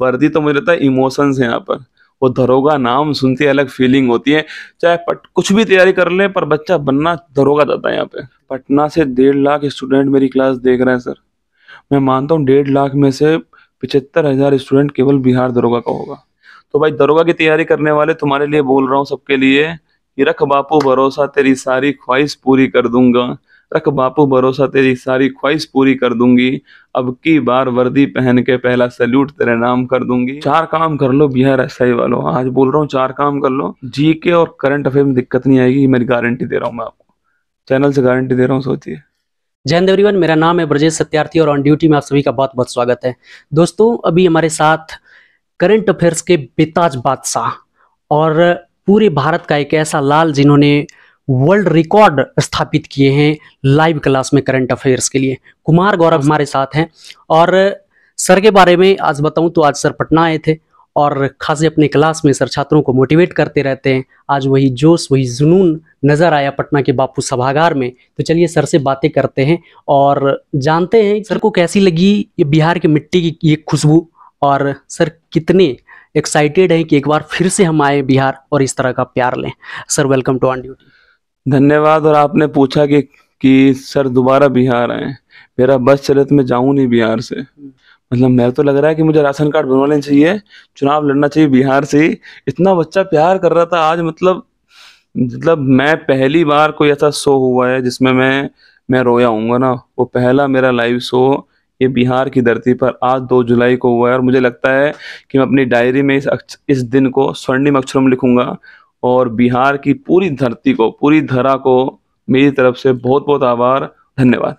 वर्दी तो मुझे लगता है इमोशंस है यहाँ पर वो दरोगा नाम सुनते अलग फीलिंग होती है चाहे पट कुछ भी तैयारी कर ले पर बच्चा बनना दरोगा जाता है यहाँ पे पटना से डेढ़ लाख स्टूडेंट मेरी क्लास देख रहे हैं सर मैं मानता हूँ डेढ़ लाख में से पिछहत्तर हज़ार स्टूडेंट केवल बिहार दरोगा का होगा तो भाई दरोगा की तैयारी करने वाले तुम्हारे लिए बोल रहा हूँ सबके लिए कि रख बापू भरोसा तेरी सारी ख्वाहिश पूरी कर दूंगा रख बापू भरोसा तेरी सारी ख्वाहिश पूरी कर दूंगी अब की बार वर्दी पहन के पहला सैल्यूट तेरे नाम कर दूंगी चार काम कर लो बिहार एस आई वालों आज बोल रहा हूँ चार काम कर लो जी के और करंट अफेयर में दिक्कत नहीं आएगी मेरी गारंटी दे रहा हूँ मैं आपको चैनल से गारंटी दे रहा हूँ सोचिए जैन देवरीवन मेरा नाम है ब्रजेश सत्यार्थी और ऑन ड्यूटी में आप सभी का बहुत बहुत स्वागत है दोस्तों अभी हमारे साथ करंट अफेयर्स के बेताज बादशाह और पूरे भारत का एक ऐसा लाल जिन्होंने वर्ल्ड रिकॉर्ड स्थापित किए हैं लाइव क्लास में करंट अफेयर्स के लिए कुमार गौरव हमारे साथ हैं और सर के बारे में आज बताऊं तो आज सर पटना आए थे और खासे अपने क्लास में सर छात्रों को मोटिवेट करते रहते हैं आज वही जोश वही जुनून नज़र आया पटना के बापू सभागार में तो चलिए सर से बातें करते हैं और जानते हैं सर को कैसी लगी ये बिहार की मिट्टी की ये खुशबू और सर कितने एक्साइटेड हैं कि एक बार फिर से हम आए बिहार और इस तरह का प्यार लें sir welcome to on duty धन्यवाद और आपने पूछा कि कि सर दोबारा बिहार आए मेरा बस चले तो मैं जाऊँ नहीं बिहार से मतलब मेरा तो लग रहा है कि मुझे राशन कार्ड लेना चाहिए चुनाव लड़ना चाहिए बिहार से ही इतना बच्चा प्यार कर रहा था आज मतलब मतलब मैं पहली बार कोई ऐसा शो हुआ है जिसमें मैं मैं रोया हूँ ना वो पहला मेरा लाइव शो ये बिहार की धरती पर आज दो जुलाई को हुआ है और मुझे लगता है कि मैं अपनी डायरी में इस इस दिन को स्वर्णिम अक्षरों में लिखूंगा और बिहार की पूरी धरती को पूरी धरा को मेरी तरफ से बहुत बहुत आभार धन्यवाद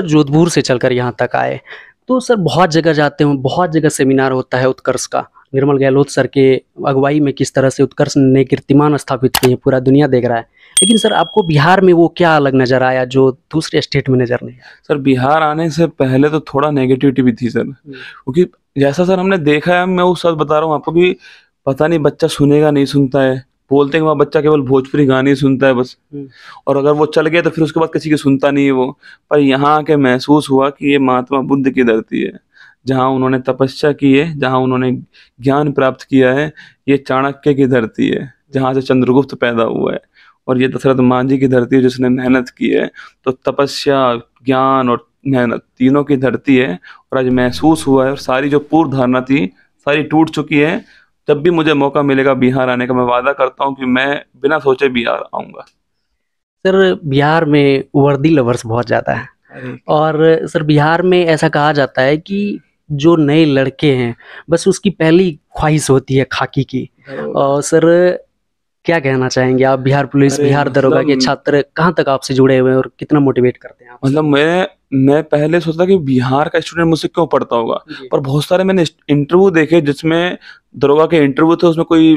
सर जोधपुर से चलकर यहाँ तक आए तो सर बहुत जगह जाते हो बहुत जगह सेमिनार होता है उत्कर्ष का निर्मल गहलोत सर के अगुवाई में किस तरह से उत्कर्ष ने कीर्तिमान स्थापित किए हैं पूरा दुनिया देख रहा है लेकिन सर आपको बिहार में वो क्या अलग नज़र आया जो दूसरे स्टेट में नज़र नहीं सर बिहार आने से पहले तो थोड़ा नेगेटिविटी भी थी सर हम्म। क्योंकि जैसा सर हमने देखा है मैं उस बता रहा हूँ आपको भी पता नहीं बच्चा सुनेगा नहीं सुनता है बोलते हैं कि बच्चा केवल भोजपुरी गाने सुनता है बस हम्म। और अगर वो चल गया तो फिर उसके बाद किसी की सुनता नहीं है वो पर यहाँ के महसूस हुआ कि ये महात्मा बुद्ध की धरती है जहाँ उन्होंने तपस्या की है जहाँ उन्होंने ज्ञान प्राप्त किया है ये चाणक्य की धरती है जहाँ से चंद्रगुप्त पैदा हुआ है और ये दशरथ मांझी की धरती है जिसने मेहनत की है तो तपस्या ज्ञान और मेहनत तीनों की धरती है और आज महसूस हुआ है और सारी जो पूर्व धारणा थी सारी टूट चुकी है जब भी मुझे मौका मिलेगा बिहार आने का मैं वादा करता हूँ कि मैं बिना सोचे बिहार आऊंगा सर बिहार में वर्दी लवर्स बहुत ज़्यादा है और सर बिहार में ऐसा कहा जाता है कि जो नए लड़के हैं बस उसकी पहली ख्वाहिश होती है खाकी की और सर क्या कहना चाहेंगे आप बिहार पुलिस बिहार दरोगा के मतलब- छात्र कहाँ तक आपसे जुड़े हुए हैं और कितना मोटिवेट करते हैं मतलब मैं मैं पहले सोचता कि बिहार का स्टूडेंट मुझसे क्यों पढ़ता होगा पर बहुत सारे मैंने इंटरव्यू देखे जिसमें दरोगा के इंटरव्यू थे उसमें कोई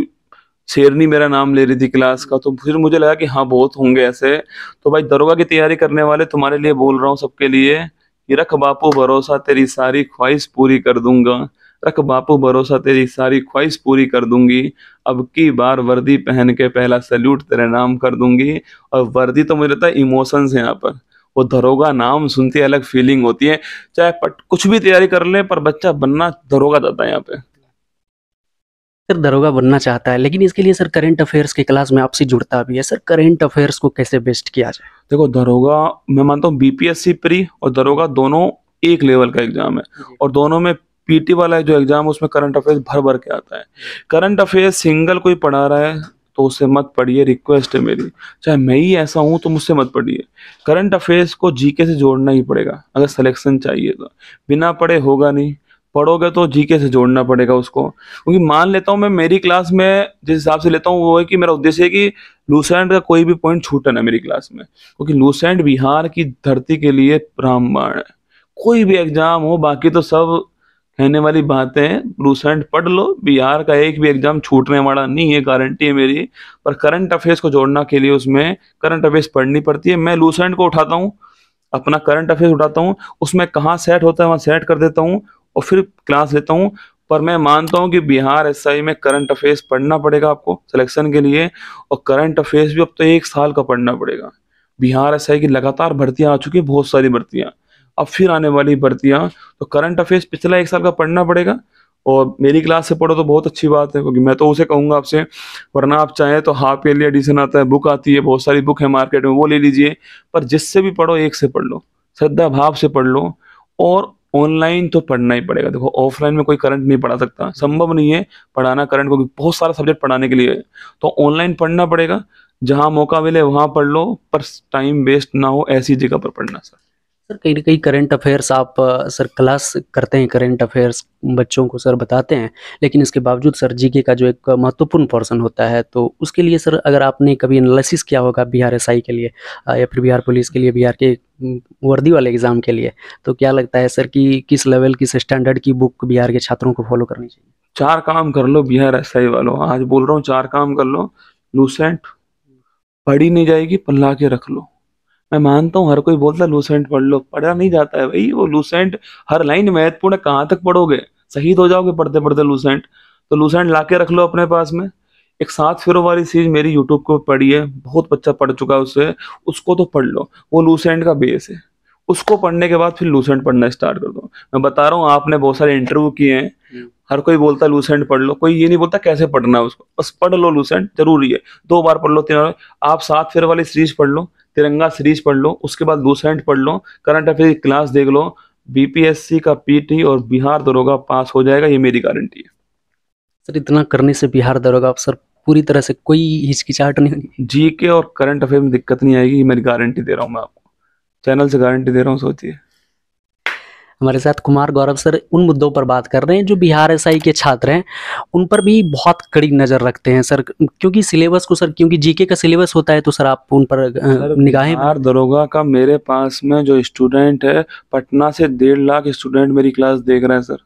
शेरनी मेरा नाम ले रही थी क्लास का तो फिर मुझे लगा कि हाँ बहुत होंगे ऐसे तो भाई दरोगा की तैयारी करने वाले तुम्हारे लिए बोल रहा हूँ सबके लिए कि रख बापू भरोसा तेरी सारी ख्वाहिश पूरी कर दूंगा रख बापू भरोसा तेरी सारी ख्वाहिश पूरी कर दूंगी अब की बार वर्दी पहन के पहला सैल्यूट तेरे नाम कर दूंगी और वर्दी तो मुझे लगता है इमोशंस है यहाँ पर वो दरोगा नाम सुनते अलग फीलिंग होती है चाहे पट कुछ भी तैयारी कर ले पर बच्चा बनना दरोगा जाता है यहाँ पे सर दरोगा बनना चाहता है लेकिन इसके लिए सर करेंट अफेयर्स की क्लास में आपसे जुड़ता भी है सर करेंट अफेयर्स को कैसे बेस्ट किया जाए देखो दरोगा मैं मानता हूँ बीपीएससी प्री और दरोगा दोनों एक लेवल का एग्जाम है और दोनों में पीटी वाला जो एग्जाम उसमें करंट अफेयर्स भर भर के आता है करंट अफेयर्स सिंगल कोई पढ़ा रहा है तो उससे मत पढ़िए रिक्वेस्ट है मेरी चाहे मैं ही ऐसा हूँ तो मुझसे मत पढ़िए करंट अफेयर्स को जीके से जोड़ना ही पड़ेगा अगर सिलेक्शन चाहिए तो बिना पढ़े होगा नहीं पढ़ोगे तो जीके से जोड़ना पड़ेगा उसको क्योंकि मान लेता हूँ मैं मेरी क्लास में जिस हिसाब से लेता हूँ वो है कि मेरा उद्देश्य है कि लूसेंट का कोई भी पॉइंट छूटा ना मेरी क्लास में क्योंकि लूसेंट बिहार की धरती के लिए रामबाण है कोई भी एग्जाम हो बाकी तो सब रहने वाली बातें लूसेंट पढ़ लो बिहार का एक भी एग्जाम छूटने वाला नहीं है गारंटी है मेरी पर करंट अफेयर्स को जोड़ना के लिए उसमें करंट अफेयर्स पढ़नी पड़ती है मैं लूसेंट को उठाता हूँ अपना करंट अफेयर्स उठाता हूँ उसमें कहाँ सेट होता है वहाँ सेट कर देता हूँ और फिर क्लास लेता हूँ पर मैं मानता हूँ कि बिहार एस में करंट अफेयर्स पढ़ना पड़ेगा आपको सिलेक्शन के लिए और करंट अफेयर्स भी अब तो एक साल का पढ़ना पड़ेगा बिहार एस की लगातार भर्तियाँ आ चुकी हैं बहुत सारी भर्तियाँ अब फिर आने वाली भर्तियाँ तो करंट अफेयर्स पिछला एक साल का पढ़ना पड़ेगा और मेरी क्लास से पढ़ो तो बहुत अच्छी बात है क्योंकि मैं तो उसे कहूँगा आपसे वरना आप चाहें तो हाफ ईयरली एडिशन आता है बुक आती है बहुत सारी बुक है मार्केट में वो ले लीजिए पर जिससे भी पढ़ो एक से पढ़ लो श्रद्धा भाव से पढ़ लो और ऑनलाइन तो पढ़ना ही पड़ेगा देखो ऑफलाइन में कोई करंट नहीं पढ़ा सकता संभव नहीं है पढ़ाना करंट क्योंकि बहुत सारा सब्जेक्ट पढ़ाने के लिए है तो ऑनलाइन पढ़ना पड़ेगा जहाँ मौका मिले वहाँ पढ़ लो पर टाइम वेस्ट ना हो ऐसी जगह पर पढ़ना सर सर कहीं ना कहीं करेंट अफेयर्स आप सर क्लास करते हैं करेंट अफेयर्स बच्चों को सर बताते हैं लेकिन इसके बावजूद सर जीके का जो एक महत्वपूर्ण पोर्सन होता है तो उसके लिए सर अगर आपने कभी एनालिसिस किया होगा बिहार एसआई के लिए या फिर बिहार पुलिस के लिए बिहार के वर्दी वाले एग्ज़ाम के लिए तो क्या लगता है सर कि किस लेवल किस स्टैंडर्ड की बुक बिहार के छात्रों को फॉलो करनी चाहिए चार काम कर लो बिहार आई वालों आज बोल रहा हूँ चार काम कर लो लूसेंट पढ़ी नहीं जाएगी पल्ला के रख लो मैं मानता हूँ हर कोई बोलता है लूसेंट पढ़ लो पढ़ा नहीं जाता है भाई वो लूसेंट हर लाइन महत्वपूर्ण कहाँ तक पढ़ोगे शहीद हो जाओगे पढ़ते पढ़ते लूसेंट तो लूसेंट ला के रख लो अपने पास में एक सात फेरों वाली सीरीज मेरी यूट्यूब को पढ़ी है बहुत बच्चा पढ़ चुका है उससे उसको तो पढ़ लो वो लूसेंट का बेस है उसको पढ़ने के बाद फिर लूसेंट पढ़ना स्टार्ट कर दो मैं बता रहा हूँ आपने बहुत सारे इंटरव्यू किए हैं हम्म। हर कोई बोलता है लूसेंट पढ़ लो कोई ये नहीं बोलता कैसे पढ़ना है उसको बस पढ़ लो लूसेंट जरूरी है दो बार पढ़ लो तीन बार आप सात फेर वाली सीरीज पढ़ लो तिरंगा सीरीज पढ़ लो उसके बाद लूसेंट पढ़ लो करंट अफेयर की क्लास देख लो बीपीएससी का पीटी और बिहार दरोगा पास हो जाएगा ये मेरी गारंटी है सर इतना करने से बिहार दरोगा सर पूरी तरह से कोई हिचकिचाहट नहीं होगी जी के और करंट अफेयर में दिक्कत नहीं आएगी ये मेरी गारंटी दे रहा हूँ मैं आपको चैनल से गारंटी दे रहा हूँ सोचिए हमारे साथ कुमार गौरव सर उन मुद्दों पर बात कर रहे हैं जो बिहार एस के छात्र हैं उन पर भी बहुत कड़ी नज़र रखते हैं सर क्योंकि सिलेबस को सर क्योंकि जीके का सिलेबस होता है तो सर आप उन पर निगाहें बिहार दरोगा का मेरे पास में जो स्टूडेंट है पटना से डेढ़ लाख स्टूडेंट मेरी क्लास देख रहे हैं सर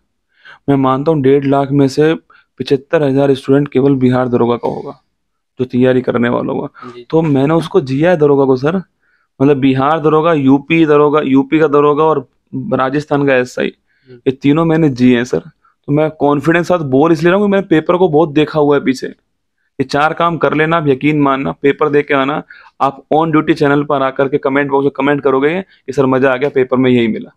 मैं मानता हूँ डेढ़ लाख में से पिछहत्तर हज़ार स्टूडेंट केवल बिहार दरोगा का होगा जो तैयारी करने वालों का तो मैंने उसको जिया है दरोगा को सर मतलब बिहार दरोगा यूपी दरोगा यूपी का दरोगा और राजस्थान का एस हम्म। ये तीनों मैंने जी हैं सर तो मैं कॉन्फिडेंस साथ बोल इसलिए रहा हूँ मैंने पेपर को बहुत देखा हुआ है पीछे ये चार काम कर लेना आप यकीन मानना पेपर दे के आना आप ऑन ड्यूटी चैनल पर आकर के कमेंट बॉक्स में कमेंट करोगे कि सर मजा आ गया पेपर में यही मिला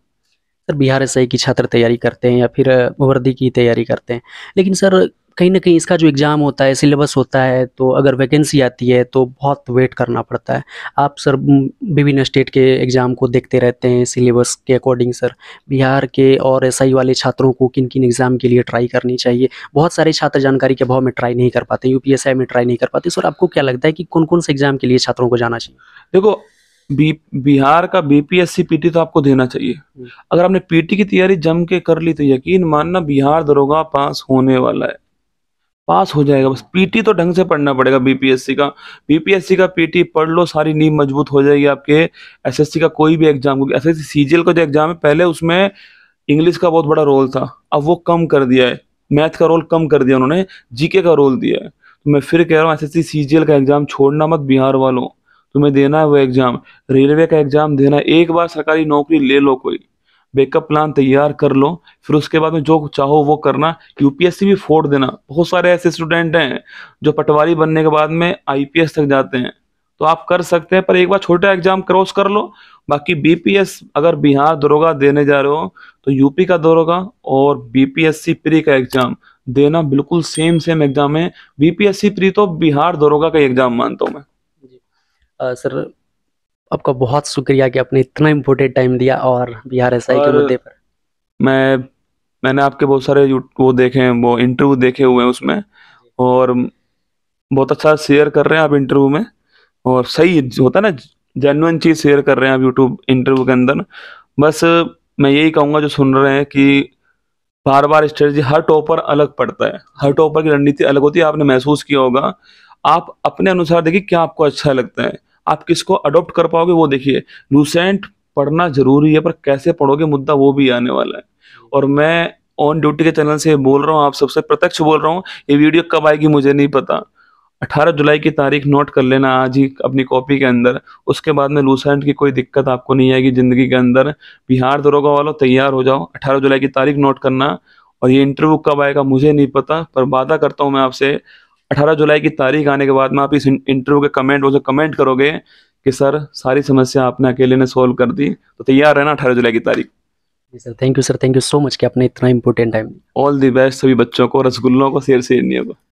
सर बिहार एस की छात्र तैयारी करते हैं या फिर वर्दी की तैयारी करते हैं लेकिन सर कहीं ना कहीं इसका जो एग्ज़ाम होता है सिलेबस होता है तो अगर वैकेंसी आती है तो बहुत वेट करना पड़ता है आप सर विभिन्न स्टेट के एग्ज़ाम को देखते रहते हैं सिलेबस के अकॉर्डिंग सर बिहार के और एस वाले छात्रों को किन किन एग्ज़ाम के लिए ट्राई करनी चाहिए बहुत सारे छात्र जानकारी के अभाव में ट्राई नहीं कर पाते यू में ट्राई नहीं कर पाते सर आपको क्या लगता है कि कौन कौन से एग्ज़ाम के लिए छात्रों को जाना चाहिए देखो बी बिहार का बीपीएससी पीटी तो आपको देना चाहिए हम्म। अगर आपने पीटी की तैयारी जम के कर ली तो यकीन मानना बिहार दरोगा पास होने वाला है पास हो जाएगा बस पीटी तो ढंग से पढ़ना पड़ेगा बीपीएससी का बीपीएससी का पीटी पढ़ लो सारी नींव मजबूत हो जाएगी आपके एसएससी का कोई भी एग्जाम क्योंकि एसएससी सीजीएल का जो एग्जाम है पहले उसमें इंग्लिश का बहुत बड़ा रोल था अब वो कम कर दिया है मैथ का रोल कम कर दिया उन्होंने जीके का रोल दिया है तो मैं फिर कह रहा हूँ एसएससी सीजीएल का एग्जाम छोड़ना मत बिहार वालों तुम्हें देना है वो एग्जाम रेलवे का एग्जाम देना है एक बार सरकारी नौकरी ले लो कोई बैकअप प्लान तैयार कर लो फिर उसके बाद में जो चाहो वो करना यूपीएससी भी फोड़ देना बहुत सारे ऐसे स्टूडेंट हैं जो पटवारी बनने के बाद में आईपीएस तक जाते हैं तो आप कर सकते हैं पर एक बार छोटा एग्जाम क्रॉस कर लो बाकी बीपीएस अगर बिहार दरोगा देने जा रहे हो तो यूपी का दरोगा और बीपीएससी प्री का एग्जाम देना बिल्कुल सेम सेम एग्जाम है बीपीएससी प्री तो बिहार दरोगा का एग्जाम मानता हूँ मैं आ, सर आपका बहुत शुक्रिया कि आपने इतना इम्पोर्टेंट टाइम दिया और बिहार एस के मुद्दे पर मैं मैंने आपके बहुत सारे वो देखे हैं वो इंटरव्यू देखे हुए हैं उसमें और बहुत अच्छा शेयर कर रहे हैं आप इंटरव्यू में और सही होता है ना जेनुअन चीज़ शेयर कर रहे हैं आप यूट्यूब इंटरव्यू के अंदर बस मैं यही कहूँगा जो सुन रहे हैं कि बार बार स्ट्रेटजी हर टॉपर अलग पड़ता है हर टॉपर की रणनीति अलग होती है आपने महसूस किया होगा आप अपने अनुसार देखिए क्या आपको अच्छा लगता है आप किसको अडोप्ट कर पाओगे वो देखिए लूसेंट पढ़ना जरूरी है पर कैसे पढ़ोगे मुद्दा वो भी आने वाला है और मैं ऑन ड्यूटी के चैनल से बोल रहा हूँ आप सबसे प्रत्यक्ष बोल रहा हूँ ये वीडियो कब आएगी मुझे नहीं पता 18 जुलाई की तारीख नोट कर लेना आज ही अपनी कॉपी के अंदर उसके बाद में लूसेंट की कोई दिक्कत आपको नहीं आएगी ज़िंदगी के अंदर बिहार दरोगा वालों तैयार हो जाओ 18 जुलाई की तारीख नोट करना और ये इंटरव्यू कब आएगा मुझे नहीं पता पर वादा करता हूँ मैं आपसे 18 जुलाई की तारीख आने के बाद में आप इस इंटरव्यू के कमेंट वो कमेंट करोगे कि सर सारी समस्या आपने अकेले ने सॉल्व कर दी तो तैयार रहना अठारह जुलाई की तारीख जी sir thank you sir thank you so much कि आपने इतना important time all the best सभी बच्चों को रसगुल्लों को शेर शेरनियों को